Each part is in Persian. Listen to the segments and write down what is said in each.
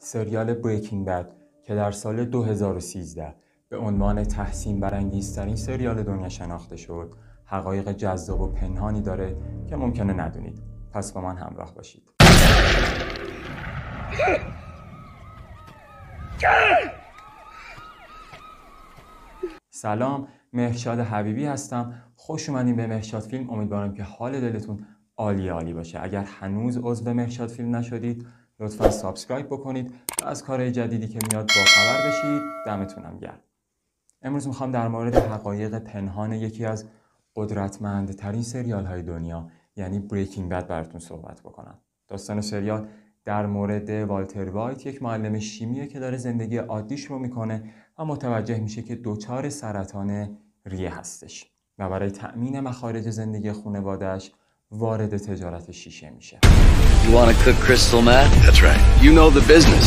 سریال بریکینگ بد که در سال 2013 به عنوان تحسین برانگیزترین سریال دنیا شناخته شد حقایق جذاب و پنهانی داره که ممکنه ندونید پس با من همراه باشید سلام مهرشاد حبیبی هستم خوش اومدین به مهرشاد فیلم امیدوارم که حال دلتون عالی عالی باشه اگر هنوز عضو مهرشاد فیلم نشدید لطفا سابسکرایب بکنید تا از کارهای جدیدی که میاد با خبر بشید دمتونم گرد امروز میخوام در مورد حقایق پنهان یکی از قدرتمندترین سریال های دنیا یعنی بریکینگ بد براتون صحبت بکنم داستان سریال در مورد والتر وایت یک معلم شیمیه که داره زندگی عادیش رو میکنه و متوجه میشه که دوچار سرطان ریه هستش و برای تأمین مخارج زندگی خانوادهش وارد تجارت شیشه میشه You want cook crystal meth? That's right. You know the business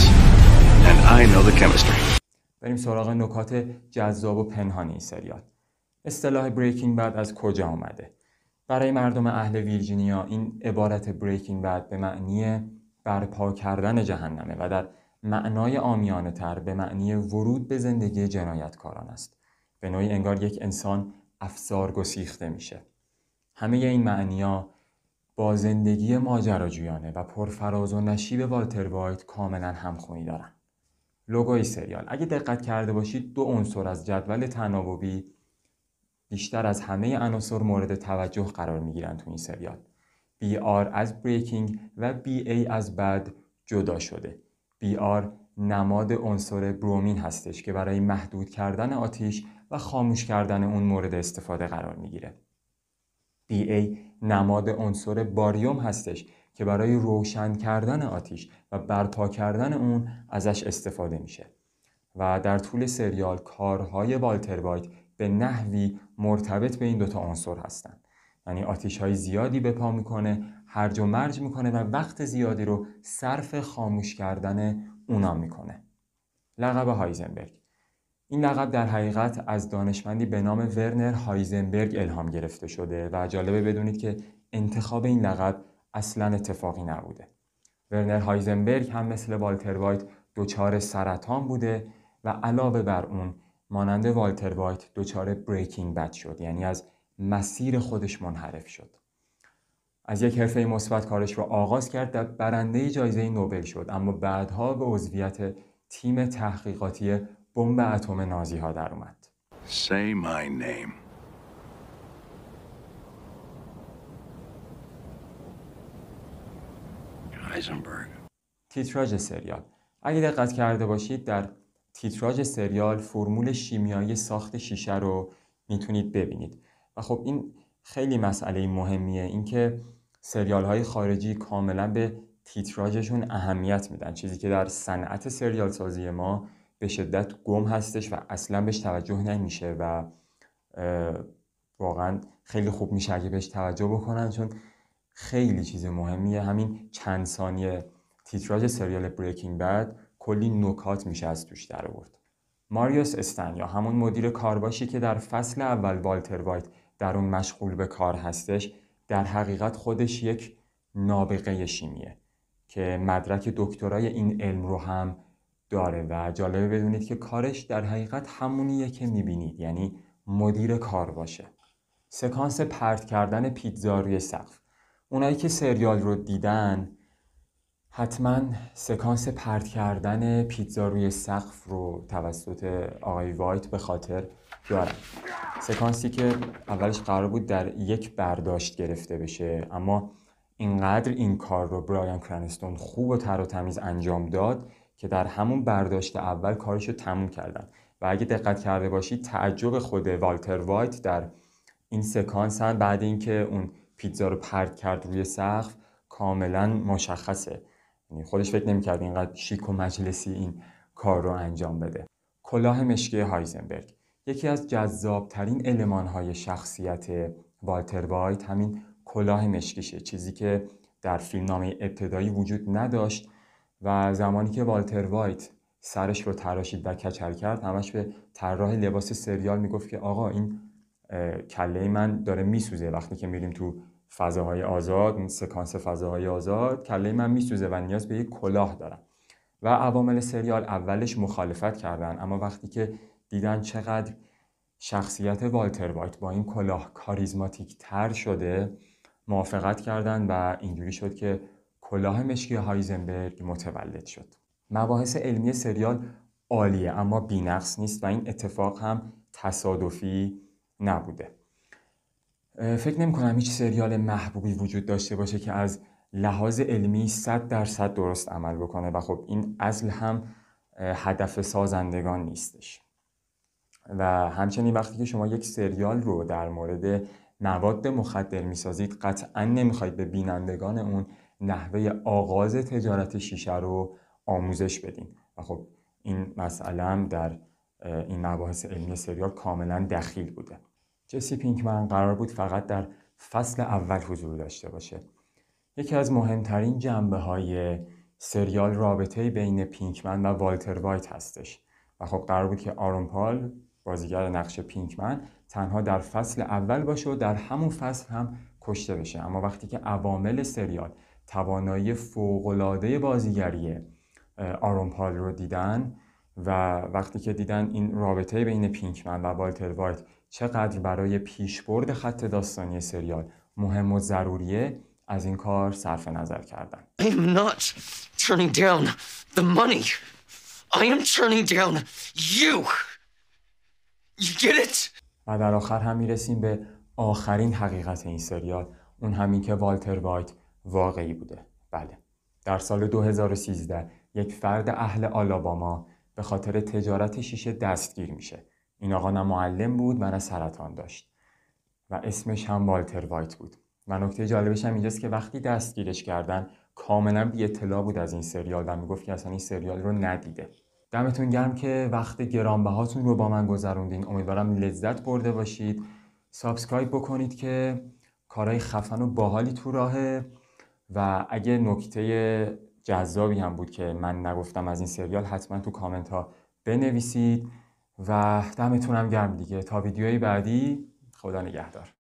and I know the chemistry. بریم سراغ نکات جذاب و پنهانی این سریال. اصطلاح بریکینگ بعد از کجا آمده؟ برای مردم اهل ویرجینیا این عبارت بریکینگ بد به معنی برپا کردن جهنمه و در معنای آمیانه تر به معنی ورود به زندگی جنایتکاران است. به نوعی انگار یک انسان افسار گسیخته میشه. همه این معنیا با زندگی ماجراجویانه و پرفراز و نشیب والتر وایت کاملا همخونی دارن لوگوی سریال اگه دقت کرده باشید دو عنصر از جدول تناوبی بیشتر از همه عناصر مورد توجه قرار گیرن تو این سریال BR از بریکینگ و BA از بد جدا شده BR نماد عنصر برومین هستش که برای محدود کردن آتیش و خاموش کردن اون مورد استفاده قرار میگیره DA نماد عنصر باریوم هستش که برای روشن کردن آتیش و برپا کردن اون ازش استفاده میشه و در طول سریال کارهای والتر وایت به نحوی مرتبط به این دوتا عنصر هستند یعنی آتیش های زیادی به پا میکنه هرج و مرج میکنه و وقت زیادی رو صرف خاموش کردن اونا میکنه لقب هایزنبرگ این لقب در حقیقت از دانشمندی به نام ورنر هایزنبرگ الهام گرفته شده و جالبه بدونید که انتخاب این لقب اصلا اتفاقی نبوده. ورنر هایزنبرگ هم مثل والتر وایت دچار سرطان بوده و علاوه بر اون مانند والتر وایت دچار بریکینگ بد شد یعنی از مسیر خودش منحرف شد. از یک حرفه مثبت کارش رو آغاز کرد و برنده جایزه نوبل شد اما بعدها به عضویت تیم تحقیقاتی بمب اتم نازی ها در اومد سریال اگه دقت کرده باشید در تیتراژ سریال فرمول شیمیایی ساخت شیشه رو میتونید ببینید و خب این خیلی مسئله مهمیه اینکه سریال های خارجی کاملا به تیتراژشون اهمیت میدن چیزی که در صنعت سریال سازی ما به شدت گم هستش و اصلا بهش توجه نمیشه و واقعا خیلی خوب میشه اگه بهش توجه بکنن چون خیلی چیز مهمیه همین چند ثانیه تیتراج سریال بریکینگ بعد کلی نکات میشه از توش در آورد ماریوس استن یا همون مدیر کارباشی که در فصل اول والتر وایت در اون مشغول به کار هستش در حقیقت خودش یک نابغه شیمیه که مدرک دکترای این علم رو هم داره و جالبه بدونید که کارش در حقیقت همونیه که میبینید یعنی مدیر کار باشه سکانس پرت کردن پیتزا روی سقف اونایی که سریال رو دیدن حتما سکانس پرت کردن پیتزا روی سقف رو توسط آقای وایت به خاطر دارن سکانسی که اولش قرار بود در یک برداشت گرفته بشه اما اینقدر این کار رو برایان کرنستون خوب و تر و تمیز انجام داد که در همون برداشت اول کارش رو تموم کردن و اگه دقت کرده باشید تعجب خود والتر وایت در این سکانس هم بعد اینکه اون پیتزا رو پرد کرد روی سقف کاملا مشخصه یعنی خودش فکر نمیکرد اینقدر شیک و مجلسی این کار رو انجام بده کلاه مشکی هایزنبرگ یکی از جذابترین های شخصیت والتر وایت همین کلاه مشکیشه چیزی که در فیلمنامه ابتدایی وجود نداشت و زمانی که والتر وایت سرش رو تراشید و کچل کرد همش به طراح لباس سریال میگفت که آقا این کله من داره میسوزه وقتی که میریم تو فضاهای آزاد این سکانس فضاهای آزاد کله من میسوزه و نیاز به یک کلاه دارم و عوامل سریال اولش مخالفت کردن اما وقتی که دیدن چقدر شخصیت والتر وایت با این کلاه کاریزماتیک تر شده موافقت کردن و اینجوری شد که کلاه مشکی هایزنبرگ متولد شد مباحث علمی سریال عالیه اما بینقص نیست و این اتفاق هم تصادفی نبوده فکر نمی کنم هیچ سریال محبوبی وجود داشته باشه که از لحاظ علمی 100 درصد درست عمل بکنه و خب این اصل هم هدف سازندگان نیستش و همچنین وقتی که شما یک سریال رو در مورد مواد مخدر میسازید قطعا نمیخواید به بینندگان اون نحوه آغاز تجارت شیشه رو آموزش بدیم و خب این مسئله در این مباحث علمی سریال کاملا دخیل بوده جسی پینکمن قرار بود فقط در فصل اول حضور داشته باشه یکی از مهمترین جنبه های سریال رابطه بین پینکمن و والتر وایت هستش و خب قرار بود که آرون پال بازیگر نقش پینکمن تنها در فصل اول باشه و در همون فصل هم کشته بشه اما وقتی که عوامل سریال توانایی فوقالعاده بازیگری آرون پال رو دیدن و وقتی که دیدن این رابطه بین پینکمن و والتر وایت چقدر برای پیشبرد خط داستانی سریال مهم و ضروریه از این کار صرف نظر کردن و در آخر هم میرسیم به آخرین حقیقت این سریال اون همین که والتر وایت واقعی بوده بله در سال 2013 یک فرد اهل آلاباما به خاطر تجارت شیشه دستگیر میشه این آقا نه معلم بود نه سرطان داشت و اسمش هم والتر وایت بود و نکته جالبش هم اینجاست که وقتی دستگیرش کردن کاملا بی اطلاع بود از این سریال و میگفت که اصلا این سریال رو ندیده دمتون گرم که وقت گرانبهاتون رو با من گذروندین امیدوارم لذت برده باشید سابسکرایب بکنید که کارهای خفن و باحالی تو راهه و اگه نکته جذابی هم بود که من نگفتم از این سریال حتما تو کامنت ها بنویسید و دمتونم گرم دیگه تا ویدیوی بعدی خدا نگهدار